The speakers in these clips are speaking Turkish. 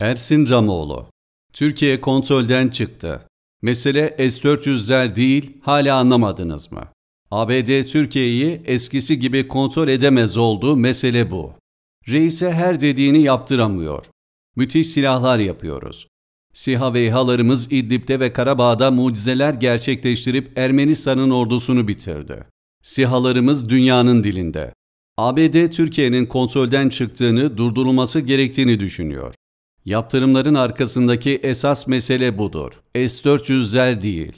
Ersin Ramoğlu Türkiye kontrolden çıktı. Mesele S-400'ler değil, hala anlamadınız mı? ABD Türkiye'yi eskisi gibi kontrol edemez oldu, mesele bu. Reise her dediğini yaptıramıyor. Müthiş silahlar yapıyoruz. SİHA ve İHA'larımız İdlib'de ve Karabağ'da mucizeler gerçekleştirip Ermenistan'ın ordusunu bitirdi. SİHA'larımız dünyanın dilinde. ABD Türkiye'nin kontrolden çıktığını, durdurulması gerektiğini düşünüyor. Yaptırımların arkasındaki esas mesele budur. S-400'ler değil.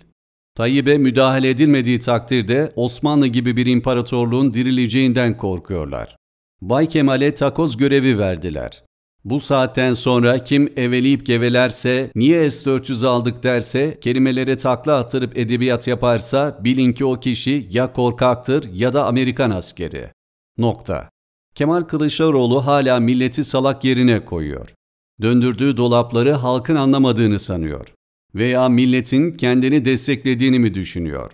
Tayyip'e müdahale edilmediği takdirde Osmanlı gibi bir imparatorluğun dirileceğinden korkuyorlar. Bay Kemal'e takoz görevi verdiler. Bu saatten sonra kim eveleyip gevelerse, niye S-400 aldık derse, kelimelere takla attırıp edebiyat yaparsa bilin ki o kişi ya korkaktır ya da Amerikan askeri. Nokta. Kemal Kılıçdaroğlu hala milleti salak yerine koyuyor döndürdüğü dolapları halkın anlamadığını sanıyor veya milletin kendini desteklediğini mi düşünüyor?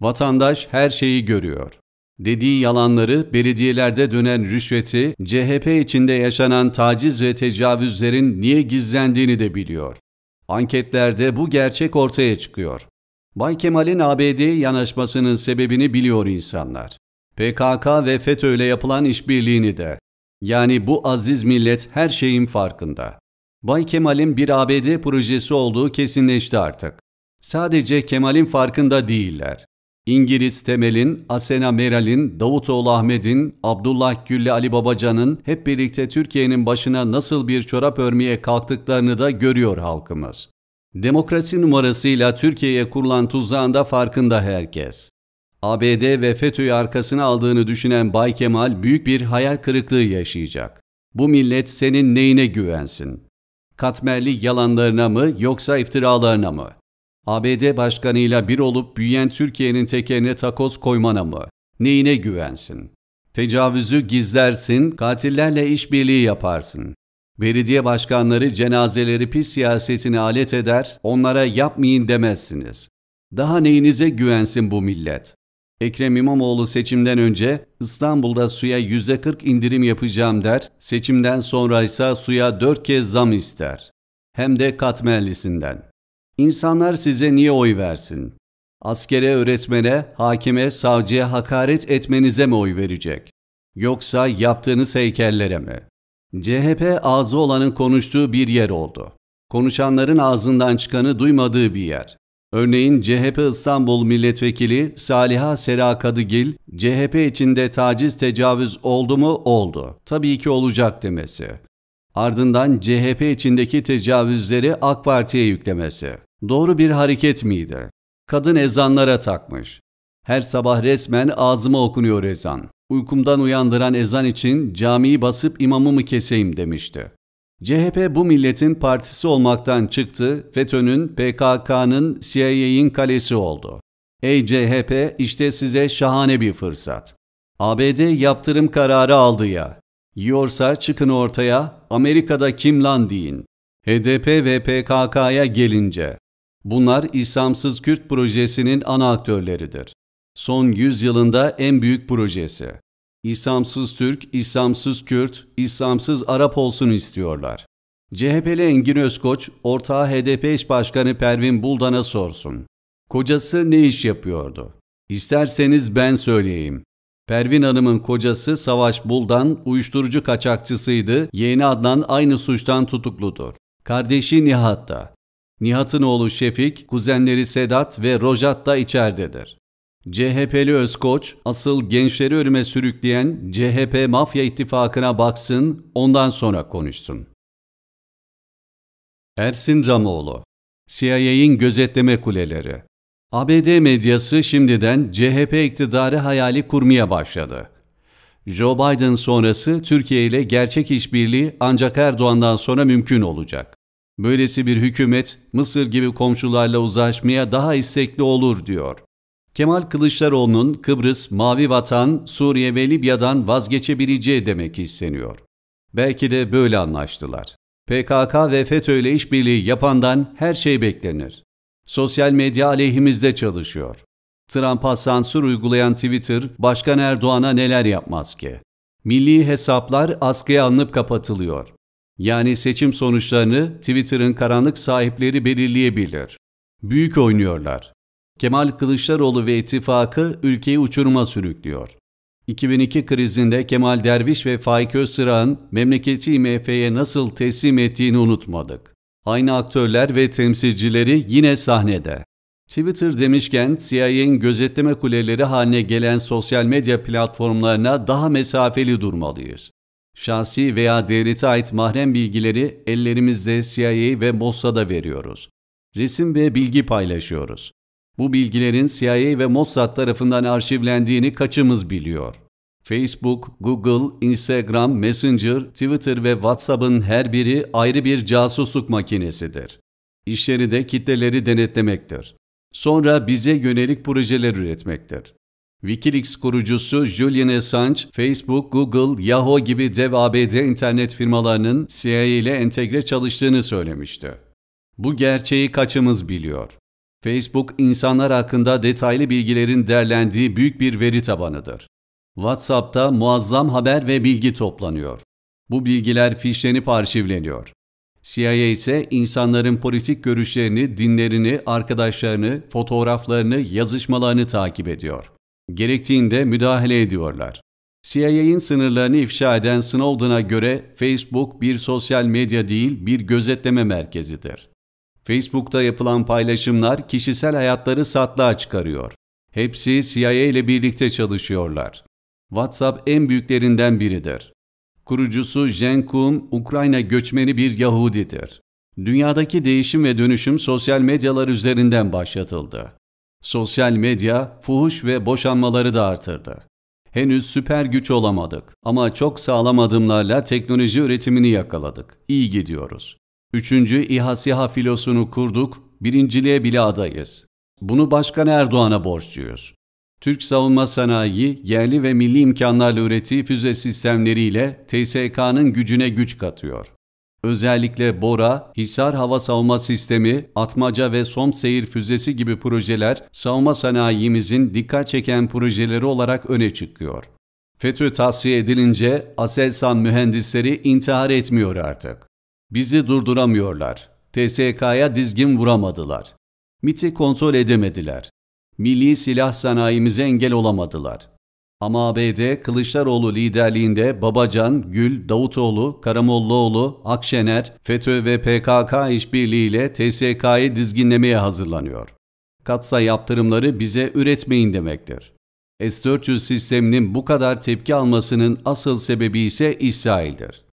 Vatandaş her şeyi görüyor. Dediği yalanları, belediyelerde dönen rüşveti, CHP içinde yaşanan taciz ve tecavüzlerin niye gizlendiğini de biliyor. Anketlerde bu gerçek ortaya çıkıyor. Bay Kemal'in ABD'ye yanaşmasının sebebini biliyor insanlar. PKK ve FETÖ ile yapılan işbirliğini de. Yani bu aziz millet her şeyin farkında. Bay Kemal'in bir ABD projesi olduğu kesinleşti artık. Sadece Kemal'in farkında değiller. İngiliz Temel'in, Asena Meral'in, Davutoğlu Ahmet'in, Abdullah Gül'le Ali Babacan'ın hep birlikte Türkiye'nin başına nasıl bir çorap örmeye kalktıklarını da görüyor halkımız. Demokrasi numarasıyla Türkiye'ye kurulan tuzağında farkında herkes. ABD ve FETÖ'yü arkasına aldığını düşünen Bay Kemal büyük bir hayal kırıklığı yaşayacak. Bu millet senin neyine güvensin? katmerli yalanlarına mı yoksa iftiralarına mı? ABD başkanıyla bir olup büyüyen Türkiye'nin tekerine takoz koymana mı? Neyine güvensin? Tecavüzü gizlersin, katillerle işbirliği yaparsın. Belediye başkanları cenazeleri pis siyasetine alet eder, onlara yapmayın demezsiniz. Daha neyinize güvensin bu millet? Ekrem İmamoğlu seçimden önce İstanbul'da suya %40 indirim yapacağım der, seçimden sonra ise suya 4 kez zam ister. Hem de katmerlisinden. İnsanlar size niye oy versin? Askere, öğretmene, hakime, savcıya hakaret etmenize mi oy verecek? Yoksa yaptığınız heykellere mi? CHP ağzı olanın konuştuğu bir yer oldu. Konuşanların ağzından çıkanı duymadığı bir yer. Örneğin CHP İstanbul Milletvekili Saliha Sera Kadıgil, CHP içinde taciz tecavüz oldu mu oldu, tabii ki olacak demesi. Ardından CHP içindeki tecavüzleri AK Parti'ye yüklemesi. Doğru bir hareket miydi? Kadın ezanlara takmış. Her sabah resmen ağzıma okunuyor ezan. Uykumdan uyandıran ezan için camiyi basıp imamımı mı keseyim demişti. CHP bu milletin partisi olmaktan çıktı, FETÖ'nün, PKK'nın, CIA'in kalesi oldu. Ey CHP işte size şahane bir fırsat. ABD yaptırım kararı aldı ya. Yiyorsa çıkın ortaya, Amerika'da kim lan deyin. HDP ve PKK'ya gelince. Bunlar İslamsız Kürt projesinin ana aktörleridir. Son 100 yılında en büyük projesi. İslamsız Türk, İslamsız Kürt, İslamsız Arap olsun istiyorlar. CHP'li Engin Özkoç, ortağı HDP eş başkanı Pervin Buldan'a sorsun. Kocası ne iş yapıyordu? İsterseniz ben söyleyeyim. Pervin Hanım'ın kocası Savaş Buldan uyuşturucu kaçakçısıydı, yeğeni Adnan aynı suçtan tutukludur. Kardeşi Nihat da. Nihat'ın oğlu Şefik, kuzenleri Sedat ve Rojat da içeridedir. CHP'li Özkoç, asıl gençleri ölüme sürükleyen CHP mafya ittifakına baksın, ondan sonra konuşsun. Ersin Ramoğlu CIA'in gözetleme kuleleri ABD medyası şimdiden CHP iktidarı hayali kurmaya başladı. Joe Biden sonrası Türkiye ile gerçek işbirliği ancak Erdoğan'dan sonra mümkün olacak. Böylesi bir hükümet Mısır gibi komşularla uzlaşmaya daha istekli olur diyor. Kemal Kılıçdaroğlu'nun Kıbrıs, Mavi Vatan, Suriye ve Libya'dan vazgeçebileceği demek isteniyor. Belki de böyle anlaştılar. PKK ve FETÖ ile işbirliği yapandan her şey beklenir. Sosyal medya aleyhimizde çalışıyor. Trump'a sansür uygulayan Twitter, Başkan Erdoğan'a neler yapmaz ki? Milli hesaplar askıya alınıp kapatılıyor. Yani seçim sonuçlarını Twitter'ın karanlık sahipleri belirleyebilir. Büyük oynuyorlar. Kemal Kılıçdaroğlu ve ittifakı ülkeyi uçuruma sürüklüyor. 2002 krizinde Kemal Derviş ve Faik Öztürk'ün memleketi IMF'ye nasıl teslim ettiğini unutmadık. Aynı aktörler ve temsilcileri yine sahnede. Twitter demişken CIA'nin gözetleme kuleleri haline gelen sosyal medya platformlarına daha mesafeli durmalıyız. Şahsi veya devlete ait mahrem bilgileri ellerimizde CIA ve Mossad'a veriyoruz. Resim ve bilgi paylaşıyoruz. Bu bilgilerin CIA ve Mossad tarafından arşivlendiğini kaçımız biliyor? Facebook, Google, Instagram, Messenger, Twitter ve WhatsApp'ın her biri ayrı bir casusluk makinesidir. İşleri de kitleleri denetlemektir. Sonra bize yönelik projeler üretmektir. Wikileaks kurucusu Julian Assange, Facebook, Google, Yahoo gibi dev ABD internet firmalarının CIA ile entegre çalıştığını söylemişti. Bu gerçeği kaçımız biliyor? Facebook, insanlar hakkında detaylı bilgilerin derlendiği büyük bir veri tabanıdır. WhatsApp'ta muazzam haber ve bilgi toplanıyor. Bu bilgiler fişlenip arşivleniyor. CIA ise insanların politik görüşlerini, dinlerini, arkadaşlarını, fotoğraflarını, yazışmalarını takip ediyor. Gerektiğinde müdahale ediyorlar. CIA'in sınırlarını ifşa eden Snowden'a göre Facebook bir sosyal medya değil bir gözetleme merkezidir. Facebook'ta yapılan paylaşımlar kişisel hayatları satlığa çıkarıyor. Hepsi CIA ile birlikte çalışıyorlar. WhatsApp en büyüklerinden biridir. Kurucusu Jen Kuhn, Ukrayna göçmeni bir Yahudidir. Dünyadaki değişim ve dönüşüm sosyal medyalar üzerinden başlatıldı. Sosyal medya, fuhuş ve boşanmaları da artırdı. Henüz süper güç olamadık ama çok sağlam adımlarla teknoloji üretimini yakaladık. İyi gidiyoruz. Üçüncü İHA SİHA filosunu kurduk, birinciliğe bile adayız. Bunu Başkan Erdoğan'a borçluyuz. Türk savunma sanayi, yerli ve milli imkanlarla ürettiği füze sistemleriyle TSK'nın gücüne güç katıyor. Özellikle Bora, Hisar Hava Savunma Sistemi, Atmaca ve Som Seyir Füzesi gibi projeler savunma sanayimizin dikkat çeken projeleri olarak öne çıkıyor. FETÖ tavsiye edilince Aselsan mühendisleri intihar etmiyor artık. Bizi durduramıyorlar. TSK'ya dizgin vuramadılar. MIT'i kontrol edemediler. Milli silah sanayimize engel olamadılar. Ama ABD, Kılıçdaroğlu liderliğinde Babacan, Gül, Davutoğlu, Karamollaoğlu, Akşener, FETÖ ve PKK işbirliğiyle TSK'yı dizginlemeye hazırlanıyor. Katsa yaptırımları bize üretmeyin demektir. S-400 sisteminin bu kadar tepki almasının asıl sebebi ise İsrail'dir.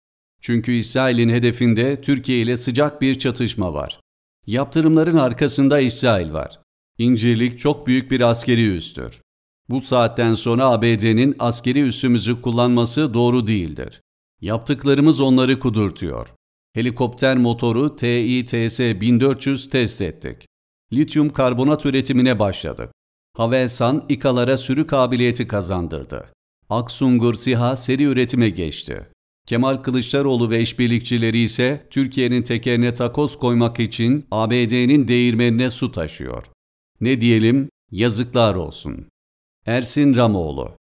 Çünkü İsrail'in hedefinde Türkiye ile sıcak bir çatışma var. Yaptırımların arkasında İsrail var. İncirlik çok büyük bir askeri üstür. Bu saatten sonra ABD'nin askeri üssümüzü kullanması doğru değildir. Yaptıklarımız onları kudurtuyor. Helikopter motoru TITS 1400 test ettik. Lityum karbonat üretimine başladık. Havelsan İKA'lara sürü kabiliyeti kazandırdı. Aksungur SİHA seri üretime geçti. Kemal Kılıçdaroğlu ve işbirlikçileri ise Türkiye'nin tekerine takoz koymak için ABD'nin değirmenine su taşıyor. Ne diyelim? Yazıklar olsun. Ersin Ramoğlu